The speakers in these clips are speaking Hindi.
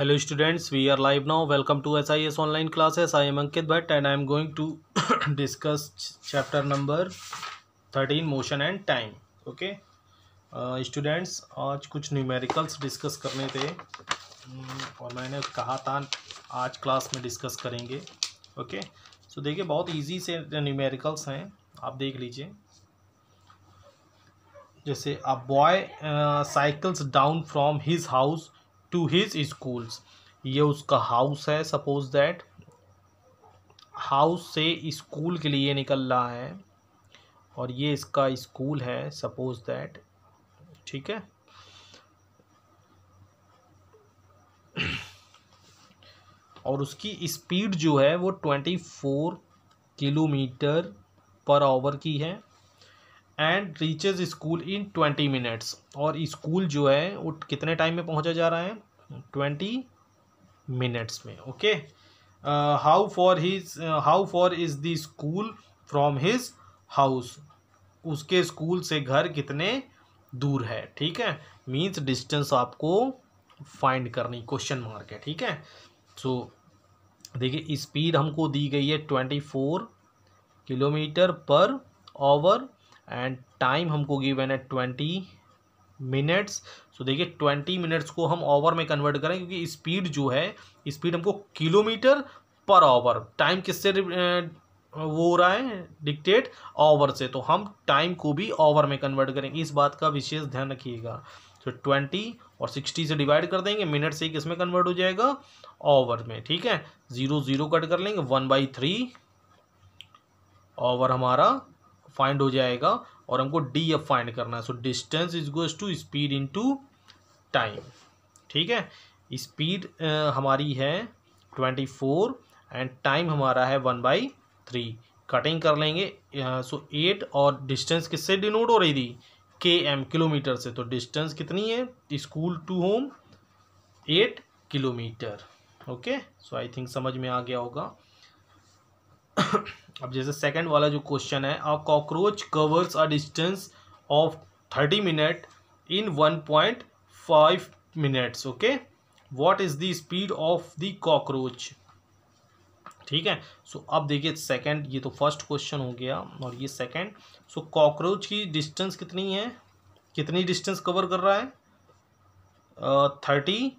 Hello students we are live now welcome to S I S online classes I am Ankit Bhatt and I am going to discuss chapter number thirteen motion and time okay students आज कुछ न्यूमेरिकल्स डिस्कस करने थे हम्म, और मैंने कहा था आज क्लास में डिस्कस करेंगे ओके सो देखिए बहुत ईजी से न्यूमेरिकल्स हैं आप देख लीजिए जैसे a boy cycles down from his house to his schools ये उसका हाउस है सपोज दैट हाउस से स्कूल के लिए निकल रहा है और ये इसका स्कूल है सपोज दैट ठीक है और उसकी स्पीड जो है वो twenty four kilometre per hour की है and reaches school in twenty minutes और स्कूल जो है वो कितने टाइम में पहुंचा जा रहा है ट्वेंटी मिनट्स में okay how far his how far is the school from his house उसके स्कूल से घर कितने दूर है ठीक है मीन्स डिस्टेंस आपको फाइंड करनी क्वेश्चन मार्क है ठीक है सो देखिए स्पीड हमको दी गई है twenty four kilometre per hour and time हमको गिवन है ट्वेंटी मिनट्स सो देखिए ट्वेंटी मिनट्स को हम ओवर में कन्वर्ट करें क्योंकि स्पीड जो है स्पीड हमको किलोमीटर पर आवर टाइम किससे वो हो रहा है डिक्टेट ओवर से तो हम टाइम को भी ओवर में कन्वर्ट करेंगे इस बात का विशेष ध्यान रखिएगा तो ट्वेंटी और सिक्सटी से डिवाइड कर देंगे मिनट से किस में कन्वर्ट हो जाएगा ओवर में ठीक है ज़ीरो ज़ीरो कट कर लेंगे वन बाई थ्री ओवर हमारा फाइंड हो जाएगा और हमको डी एफ फाइंड करना है so distance is goes to speed into time टाइम ठीक है स्पीड हमारी है ट्वेंटी फोर एंड टाइम हमारा है वन बाई थ्री कटिंग कर लेंगे सो एट और डिस्टेंस किससे डिनोट हो रही थी के एम किलोमीटर से तो डिस्टेंस कितनी है school to home eight kilometre okay so I think समझ में आ गया होगा अब जैसे सेकंड वाला जो क्वेश्चन है a cockroach covers a distance of thirty minute in one point five minutes okay what is the speed of the cockroach ठीक है सो so, अब देखिए सेकंड ये तो फर्स्ट क्वेश्चन हो गया और ये सेकंड सो so, कॉकरोच की डिस्टेंस कितनी है कितनी डिस्टेंस कवर कर रहा है थर्टी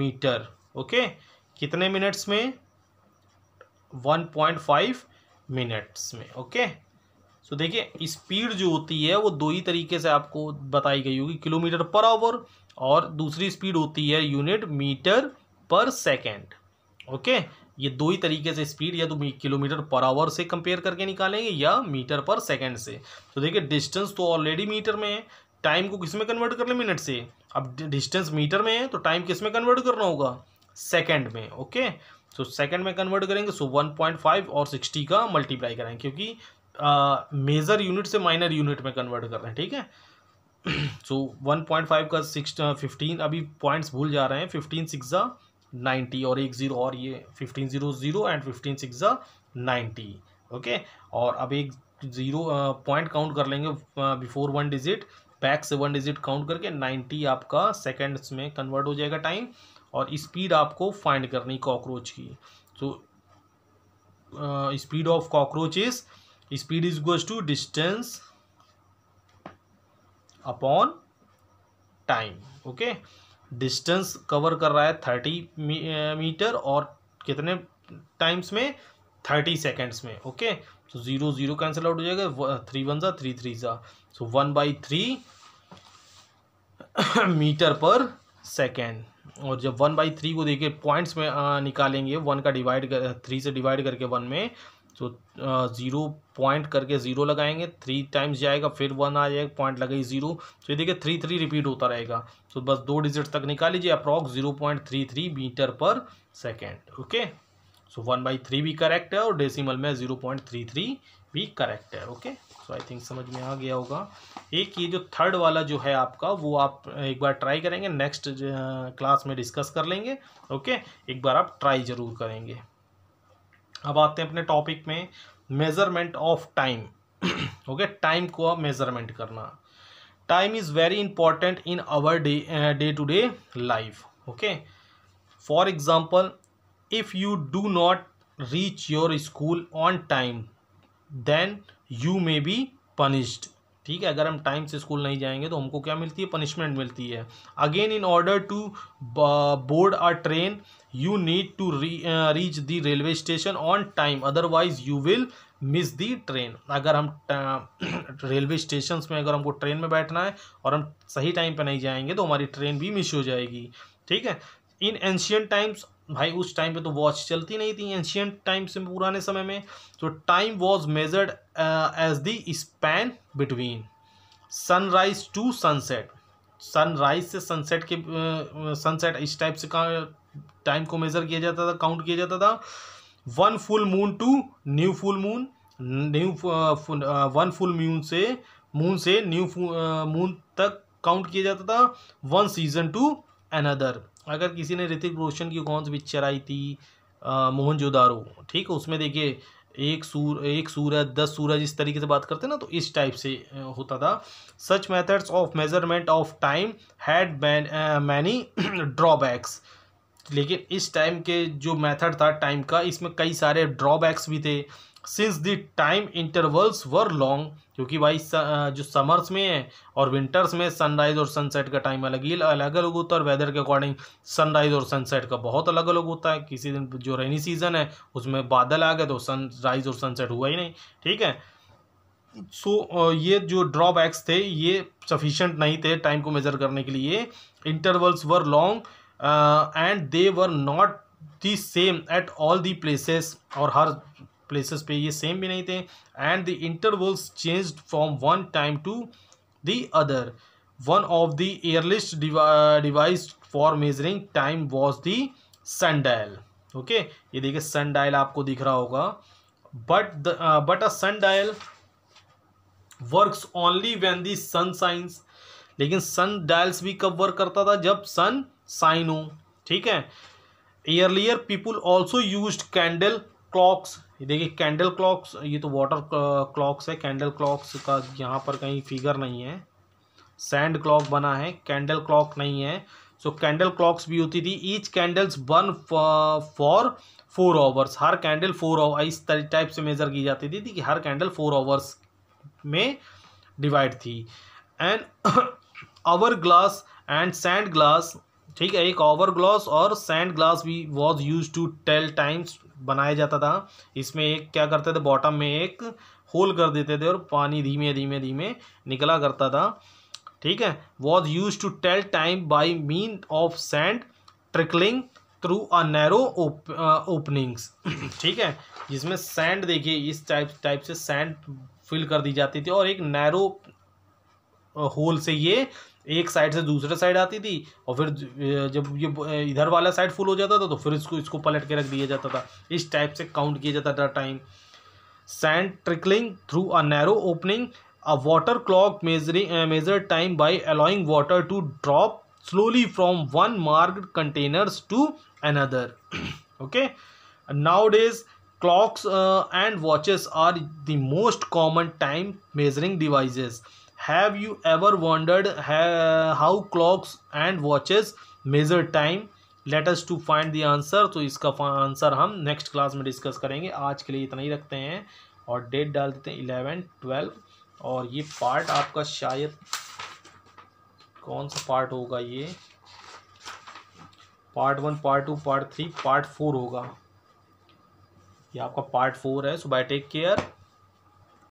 मीटर ओके कितने मिनट्स में वन पॉइंट फाइव मिनट्स में ओके सो देखिए स्पीड जो होती है वो दो ही तरीके से आपको बताई गई होगी किलोमीटर पर आवर और दूसरी स्पीड होती है unit metre per second okay ये दो ही तरीके से स्पीड या तो किलोमीटर पर आवर से कंपेयर करके निकालेंगे या मीटर पर सेकेंड से तो देखिए डिस्टेंस तो ऑलरेडी मीटर में है टाइम को किस में कन्वर्ट कर ले मिनट से अब डिस्टेंस मीटर में है तो टाइम किस में कन्वर्ट करना होगा सेकेंड में ओके सो सेकंड में कन्वर्ट करेंगे सो वन पॉइंट फाइव और सिक्सटी का मल्टीप्लाई करेंगे क्योंकि मेजर यूनिट से माइनर यूनिट में कन्वर्ट कर रहे हैं ठीक है सो वन पॉइंट फाइव का सिक्स फिफ्टीन अभी पॉइंट्स भूल जा रहे हैं फिफ्टीन सिक्स ज़ा नाइन्टी और एक ज़ीरो और ये fifteen zero zero and fifteen six ज़ा नाइन्टी ओके और अब एक ज़ीरो पॉइंट काउंट कर लेंगे बिफोर वन डिजिट बैक से वन डिजिट काउंट करके नाइन्टी आपका सेकेंड्स में कन्वर्ट हो जाएगा टाइम और स्पीड आपको फाइंड करनी कॉकरोच की so speed of cockroach is speed is goes to distance upon time okay distance cover कर रहा है थर्टी मीटर uh, और कितने टाइम्स में थर्टी सेकेंड्स में ओके तो ज़ीरो ज़ीरो कैंसिल आउट हो जाएगा थ्री वन ज़ा थ्री थ्री ज़ा so one by three metre per second और जब वन बाई थ्री को देखिए पॉइंट्स में आ, निकालेंगे वन का डिवाइड कर थ्री से डिवाइड करके वन में तो ज़ीरो पॉइंट करके ज़ीरो लगाएंगे थ्री टाइम्स जाएगा फिर वन आ जाएगा पॉइंट लगेगी ज़ीरो तो ये देखिए थ्री थ्री रिपीट होता रहेगा तो बस दो डिजिट तक निकाल लीजिए approx zero point three three metre per second okay so one by three भी करेक्ट है और डेसिमल में जीरो पॉइंट थ्री थ्री भी करेक्ट है ओके सो आई थिंक समझ में आ गया होगा एक ये जो थर्ड वाला जो है आपका वो आप एक बार ट्राई करेंगे नेक्स्ट क्लास में डिस्कस कर लेंगे ओके okay? एक बार आप ट्राई जरूर करेंगे अब आते हैं अपने टॉपिक में measurement of time okay time को आप मेजरमेंट करना time is very important in our day day to day life okay for example if you do not reach your school on time then you may be punished ठीक है अगर हम टाइम से स्कूल नहीं जाएंगे तो हमको क्या मिलती है पनिशमेंट मिलती है again in order to board a train you need to reach the railway station on time otherwise you will miss the train अगर हम रेलवे uh, स्टेशन में अगर हमको ट्रेन में बैठना है और हम सही टाइम पर नहीं जाएंगे तो हमारी ट्रेन भी मिस हो जाएगी ठीक है इन एंशियन टाइम्स भाई उस टाइम पे तो वॉच चलती नहीं थी एंशियंट टाइम्स में पुराने समय में तो time was measured as the span between sunrise to sunset sunrise से सनसेट के सनसेट uh, इस टाइप से टाइम को मेजर किया जाता था काउंट किया जाता था one full moon to new full moon new one full moon से मून से न्यू मून uh, तक काउंट किया जाता था वन सीजन टू अनदर अगर किसी ने ऋतिक रोशन की कौन सी पिक्चर आई थी मोहनजोदारो ठीक है उसमें देखिए एक सूर एक सूरज दस सूरज इस तरीके से बात करते ना तो इस टाइप से होता था such methods of measurement of time had many drawbacks लेकिन इस टाइम के जो मेथड था टाइम का इसमें कई सारे ड्रॉबैक्स भी थे since the time intervals were long क्योंकि भाई जो समर्स में है और विंटर्स में सनराइज़ और सनसेट का टाइम अलग ही अलग अलग होता है और वेदर के अकॉर्डिंग सनराइज़ और सनसेट का बहुत अलग अलग होता है किसी दिन जो रेनी सीजन है उसमें बादल आ गए तो सनराइज़ और सनसेट हुआ ही नहीं ठीक है सो so, ये जो ड्रॉबैक्स थे ये सफिशेंट नहीं थे टाइम को मेज़र करने के लिए intervals were long and they were not the same at all the places और हर प्लेसेस पे ये सेम भी नहीं थे and the intervals change from one time to the other one of the earliest device for measuring time was the sundial okay ये देखिए सन डायल आपको दिख रहा होगा but the but a sundial works only when the sun shines लेकिन सन डायल्स भी कब वर्क करता था जब सन साइन हो ठीक है earlier people also use candle clocks ये देखिए कैंडल क्लॉक्स ये तो वाटर क्लॉक्स uh, है कैंडल क्लॉक्स का यहाँ पर कहीं फिगर नहीं है सैंड क्लॉक बना है कैंडल क्लॉक नहीं है सो कैंडल क्लॉक्स भी होती थी each candles burn for four hours हर कैंडल फोर आवर इस टाइप से मेज़र की जाती थी, थी कि हर कैंडल फोर आवर्स में डिवाइड थी and hour glass and sand glass ठीक है एक ओवर ग्लास और सैंड ग्लास भी was used to tell times बनाया जाता था इसमें एक क्या करते थे बॉटम में एक होल कर देते थे और पानी धीमे धीमे धीमे निकला करता था ठीक है was used to tell time by mean of sand trickling through a narrow openings ठीक है जिसमें सैंड देखिए इस टाइप टाइप से सैंड फिल कर दी जाती थी और एक नैरो होल uh, से ये एक साइड से दूसरे साइड आती थी और फिर जब ये इधर वाला साइड फुल हो जाता था तो फिर इसको इसको पलट के रख दिया जाता था इस टाइप से काउंट किया जाता था time sand trickling through a narrow opening a water clock measuring measure time by allowing water to drop slowly from one marked containers to another okay now days clocks and watches are the most common time measuring devices have you ever wondered how clocks and watches measure time let's to find the answer तो इसका आंसर हम नेक्स्ट क्लास में डिस्कस करेंगे आज के लिए इतना ही रखते हैं और डेट डाल देते हैं इलेवन ट्वेल्व और ये पार्ट आपका शायद कौन सा पार्ट होगा ये part one part two part three part four होगा ये आपका पार्ट फोर है सो बाय टेक केयर